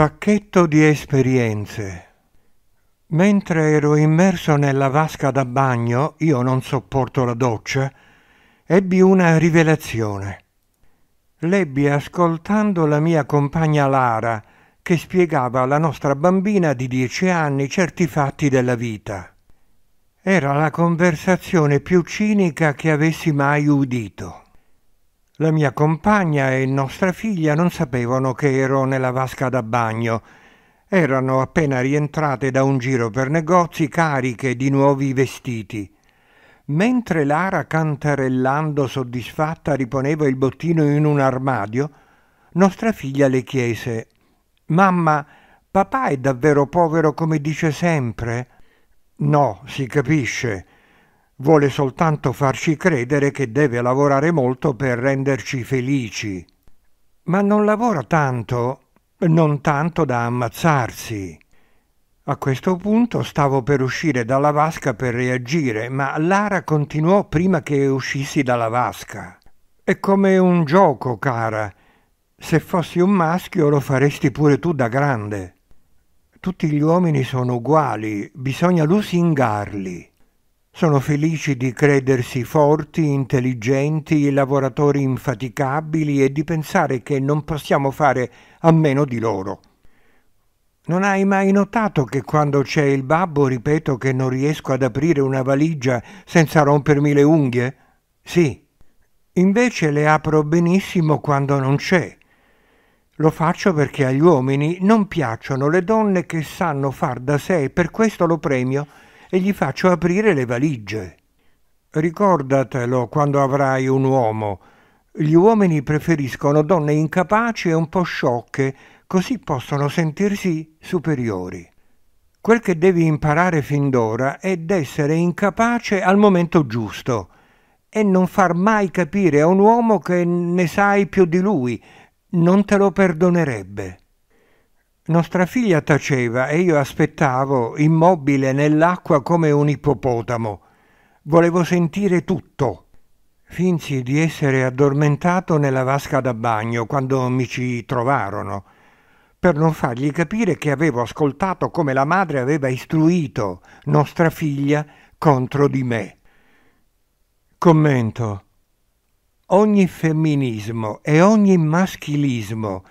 Pacchetto di esperienze. Mentre ero immerso nella vasca da bagno, io non sopporto la doccia, ebbi una rivelazione. L'ebbi ascoltando la mia compagna Lara, che spiegava alla nostra bambina di dieci anni certi fatti della vita. Era la conversazione più cinica che avessi mai udito. La mia compagna e nostra figlia non sapevano che ero nella vasca da bagno. Erano appena rientrate da un giro per negozi cariche di nuovi vestiti. Mentre Lara, cantarellando soddisfatta, riponeva il bottino in un armadio, nostra figlia le chiese Mamma, papà è davvero povero come dice sempre? No, si capisce vuole soltanto farci credere che deve lavorare molto per renderci felici. Ma non lavora tanto, non tanto da ammazzarsi. A questo punto stavo per uscire dalla vasca per reagire, ma Lara continuò prima che uscissi dalla vasca. È come un gioco, cara. Se fossi un maschio lo faresti pure tu da grande. Tutti gli uomini sono uguali, bisogna lusingarli. Sono felici di credersi forti, intelligenti, lavoratori infaticabili e di pensare che non possiamo fare a meno di loro. Non hai mai notato che quando c'è il babbo ripeto che non riesco ad aprire una valigia senza rompermi le unghie? Sì. Invece le apro benissimo quando non c'è. Lo faccio perché agli uomini non piacciono le donne che sanno far da sé e per questo lo premio e gli faccio aprire le valigie. Ricordatelo quando avrai un uomo. Gli uomini preferiscono donne incapaci e un po' sciocche, così possono sentirsi superiori. Quel che devi imparare fin d'ora è d'essere incapace al momento giusto e non far mai capire a un uomo che ne sai più di lui, non te lo perdonerebbe. Nostra figlia taceva e io aspettavo, immobile nell'acqua come un ippopotamo. Volevo sentire tutto. Finsi di essere addormentato nella vasca da bagno quando mi ci trovarono, per non fargli capire che avevo ascoltato come la madre aveva istruito nostra figlia contro di me. Commento. Ogni femminismo e ogni maschilismo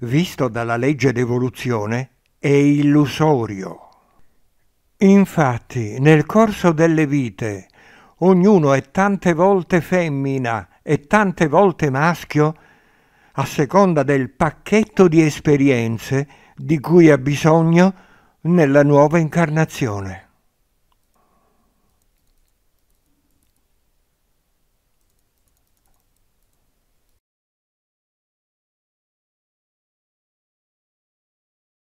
visto dalla legge d'evoluzione, è illusorio. Infatti, nel corso delle vite, ognuno è tante volte femmina e tante volte maschio, a seconda del pacchetto di esperienze di cui ha bisogno nella nuova incarnazione.